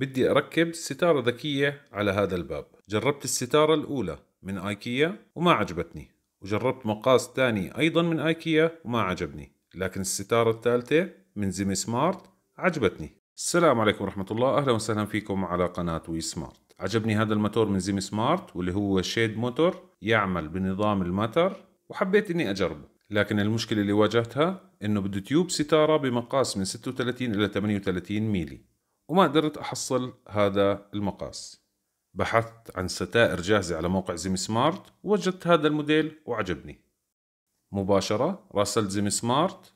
بدي أركب ستارة ذكية على هذا الباب جربت الستارة الأولى من آيكيا وما عجبتني وجربت مقاس تاني أيضا من آيكيا وما عجبني لكن الستارة الثالثة من زيمي سمارت عجبتني السلام عليكم ورحمة الله أهلا وسهلا فيكم على قناة وي سمارت عجبني هذا الموتور من زيمي سمارت واللي هو شيد موتور يعمل بنظام الماتر وحبيت اني اجربه لكن المشكلة اللي واجهتها انه بده تيوب ستارة بمقاس من 36 الى 38 ميلي وما قدرت أحصل هذا المقاس بحثت عن ستائر جاهزة على موقع زيم سمارت ووجدت هذا الموديل وعجبني مباشرة راسلت زيم سمارت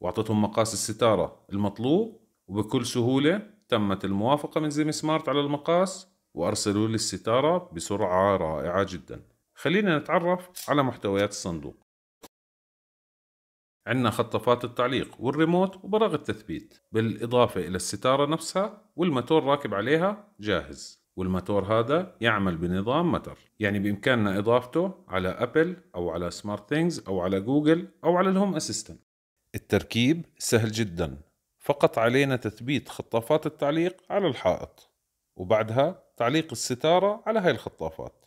واعطيتهم مقاس الستارة المطلوب وبكل سهولة تمت الموافقة من زيم سمارت على المقاس وأرسلوا لي الستارة بسرعة رائعة جدا خلينا نتعرف على محتويات الصندوق عندنا خطافات التعليق والريموت وبراغ التثبيت بالإضافة إلى الستارة نفسها والماتور راكب عليها جاهز والماتور هذا يعمل بنظام متر يعني بإمكاننا إضافته على أبل أو على سمارت ثينجز أو على جوجل أو على الهوم أسيستنت التركيب سهل جدا فقط علينا تثبيت خطافات التعليق على الحائط وبعدها تعليق الستارة على هاي الخطافات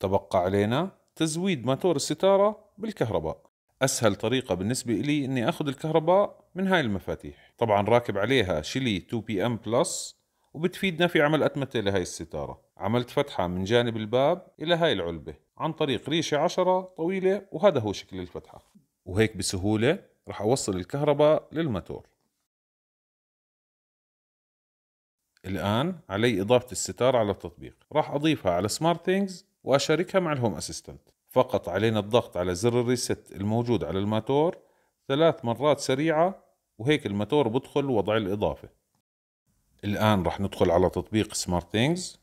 تبقى علينا تزويد ماتور الستارة بالكهرباء أسهل طريقة بالنسبة لي إني أخذ الكهرباء من هاي المفاتيح طبعا راكب عليها شيلي 2 بي ام بلس وبتفيدنا في عمل أتمتة لهاي الستارة عملت فتحة من جانب الباب إلى هاي العلبة عن طريق ريشة عشرة طويلة وهذا هو شكل الفتحة وهيك بسهولة رح أوصل الكهرباء للماتور الآن علي إضافة الستار على التطبيق راح أضيفها على سمارت ثينجز وأشاركها مع الهوم أسيستنت فقط علينا الضغط على زر الريست الموجود على الماتور ثلاث مرات سريعة وهيك الماتور بدخل وضع الإضافة الآن رح ندخل على تطبيق سمارت ثينجز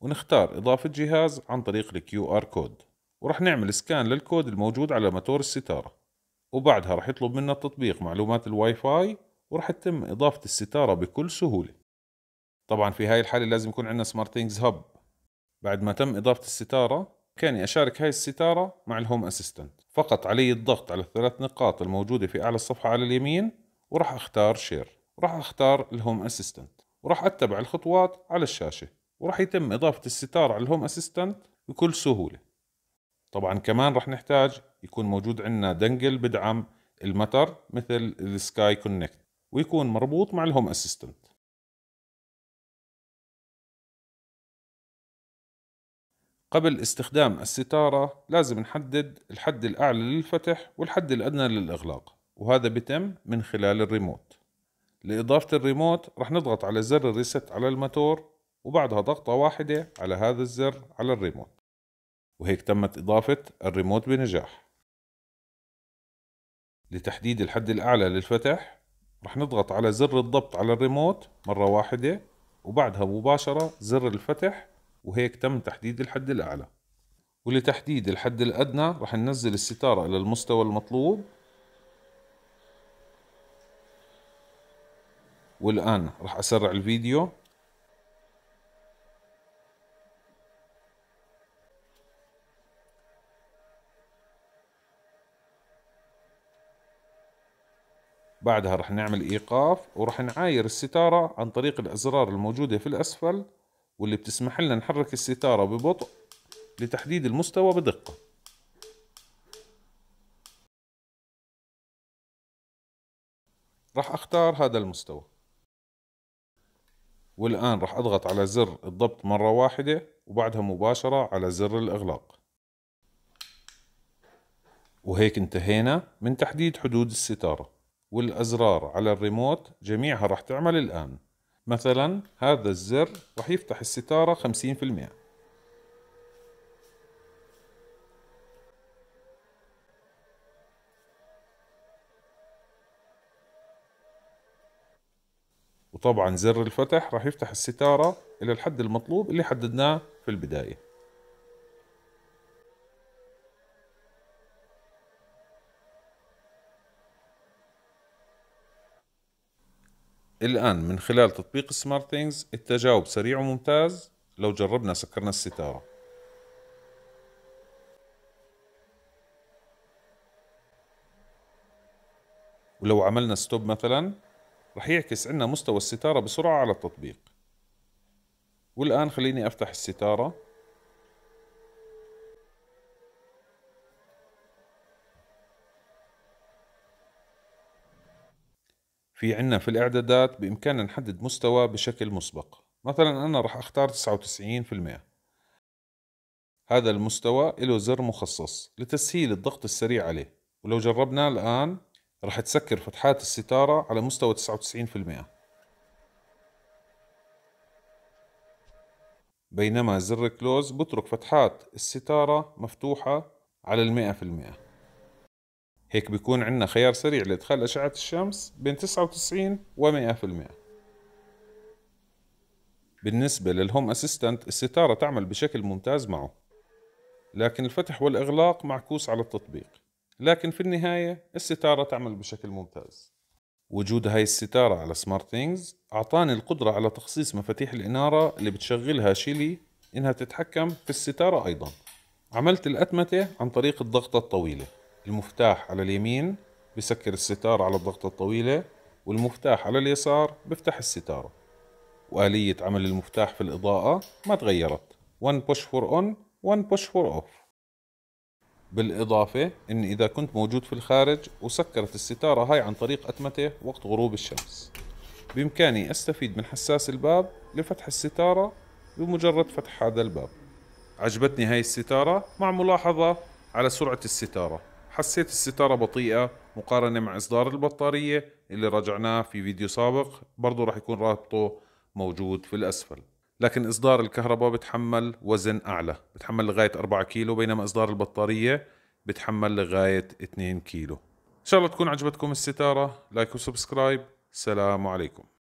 ونختار إضافة جهاز عن طريق الكيو آر كود ورح نعمل سكان للكود الموجود على ماتور الستارة وبعدها رح يطلب منا التطبيق معلومات الواي فاي ورح تتم إضافة الستارة بكل سهولة طبعا في هاي الحالة لازم يكون عندنا سمارت ثينجز هب بعد ما تم إضافة الستارة بإمكاني أشارك هاي الستارة مع الهوم أسيستنت فقط علي الضغط على الثلاث نقاط الموجودة في أعلى الصفحة على اليمين وراح أختار شير وراح أختار الهوم أسيستنت وراح أتبع الخطوات على الشاشة وراح يتم إضافة الستارة على الهوم أسيستنت بكل سهولة طبعا كمان راح نحتاج يكون موجود عندنا دنجل بدعم المتر مثل السكاي كونكت ويكون مربوط مع الهوم أسيستنت قبل استخدام الستارة لازم نحدد الحد الأعلى للفتح والحد الأدنى للإغلاق وهذا بيتم من خلال الريموت لإضافة الريموت رح نضغط على زر الريست على الماتور وبعدها ضغطة واحدة على هذا الزر على الريموت وهيك تمت إضافة الريموت بنجاح لتحديد الحد الأعلى للفتح رح نضغط على زر الضبط على الريموت مرة واحدة وبعدها مباشرة زر الفتح وهيك تم تحديد الحد الأعلى ولتحديد الحد الأدنى رح ننزل الستارة إلى المستوى المطلوب والآن رح أسرع الفيديو بعدها رح نعمل إيقاف ورح نعاير الستارة عن طريق الأزرار الموجودة في الأسفل واللي بتسمح لنا نحرك الستارة ببطء لتحديد المستوى بدقة راح اختار هذا المستوى والآن راح أضغط على زر الضبط مرة واحدة وبعدها مباشرة على زر الإغلاق وهيك انتهينا من تحديد حدود الستارة والأزرار على الريموت جميعها راح تعمل الآن مثلا هذا الزر راح يفتح الستارة خمسين في المئة وطبعا زر الفتح راح يفتح الستارة إلى الحد المطلوب اللي حددناه في البداية الآن من خلال تطبيق سمارت ثينجز التجاوب سريع وممتاز لو جربنا سكرنا الستارة ولو عملنا ستوب مثلا رح يعكس عنا مستوى الستارة بسرعة على التطبيق والآن خليني أفتح الستارة في عنا في الإعدادات بإمكاننا نحدد مستوى بشكل مسبق مثلا أنا راح أختار 99% هذا المستوى له زر مخصص لتسهيل الضغط السريع عليه ولو جربناه الآن راح تسكر فتحات الستارة على مستوى 99% بينما زر كلوز بترك فتحات الستارة مفتوحة على المئة في المئة هيك بيكون عندنا خيار سريع لإدخال أشعة الشمس بين 99 و 100% بالنسبة للهوم أسيستنت الستارة تعمل بشكل ممتاز معه لكن الفتح والإغلاق معكوس على التطبيق لكن في النهاية الستارة تعمل بشكل ممتاز وجود هاي الستارة على سمارت ثينجز أعطاني القدرة على تخصيص مفاتيح الإنارة اللي بتشغلها شيلي إنها تتحكم في الستارة أيضا عملت الأتمتة عن طريق الضغطة الطويلة المفتاح على اليمين بسكر الستار على الضغطة الطويلة والمفتاح على اليسار بفتح الستارة وآلية عمل المفتاح في الإضاءة ما تغيرت 1 push for on 1 push for off بالإضافة إن إذا كنت موجود في الخارج وسكرت الستارة هاي عن طريق أتمتة وقت غروب الشمس بإمكاني أستفيد من حساس الباب لفتح الستارة بمجرد فتح هذا الباب عجبتني هاي الستارة مع ملاحظة على سرعة الستارة حسيت الستارة بطيئة مقارنة مع إصدار البطارية اللي رجعناه في فيديو سابق برضو راح يكون رابطه موجود في الأسفل لكن إصدار الكهرباء بتحمل وزن أعلى بتحمل لغاية 4 كيلو بينما إصدار البطارية بتحمل لغاية 2 كيلو إن شاء الله تكون عجبتكم الستارة لايك وسبسكرايب سلام عليكم